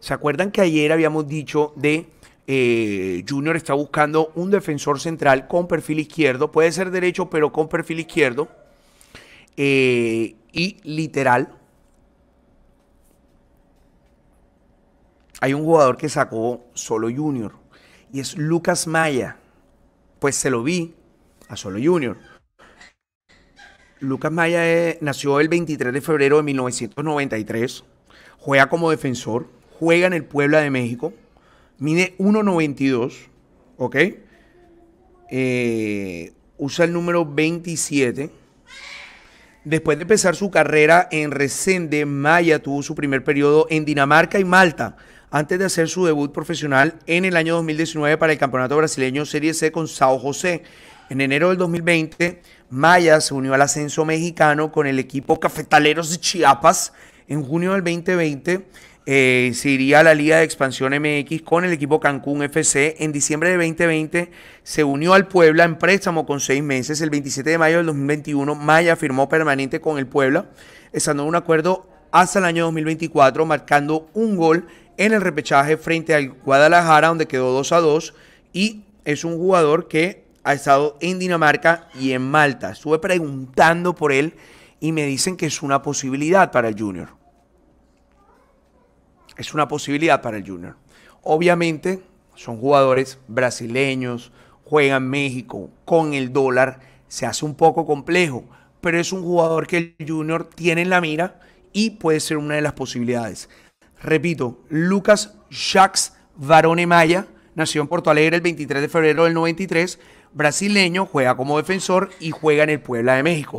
¿Se acuerdan que ayer habíamos dicho de eh, Junior está buscando un defensor central con perfil izquierdo? Puede ser derecho, pero con perfil izquierdo. Eh, y literal. Hay un jugador que sacó solo Junior. Y es Lucas Maya. Pues se lo vi a solo Junior. Lucas Maya eh, nació el 23 de febrero de 1993. Juega como defensor juega en el Puebla de México, mide 1.92, ¿ok? Eh, usa el número 27. Después de empezar su carrera en Resende, Maya tuvo su primer periodo en Dinamarca y Malta, antes de hacer su debut profesional en el año 2019 para el Campeonato Brasileño Serie C con Sao José. En enero del 2020, Maya se unió al ascenso mexicano con el equipo Cafetaleros de Chiapas. En junio del 2020 eh, se iría a la Liga de Expansión MX con el equipo Cancún FC. En diciembre de 2020 se unió al Puebla en préstamo con seis meses. El 27 de mayo del 2021 Maya firmó permanente con el Puebla, estando en un acuerdo hasta el año 2024, marcando un gol en el repechaje frente al Guadalajara, donde quedó 2 a 2. Y es un jugador que ha estado en Dinamarca y en Malta. Estuve preguntando por él y me dicen que es una posibilidad para el Junior es una posibilidad para el Junior. Obviamente son jugadores brasileños, juegan México con el dólar, se hace un poco complejo, pero es un jugador que el Junior tiene en la mira y puede ser una de las posibilidades. Repito, Lucas Jacques Varone Maya nació en Porto Alegre el 23 de febrero del 93, brasileño, juega como defensor y juega en el Puebla de México.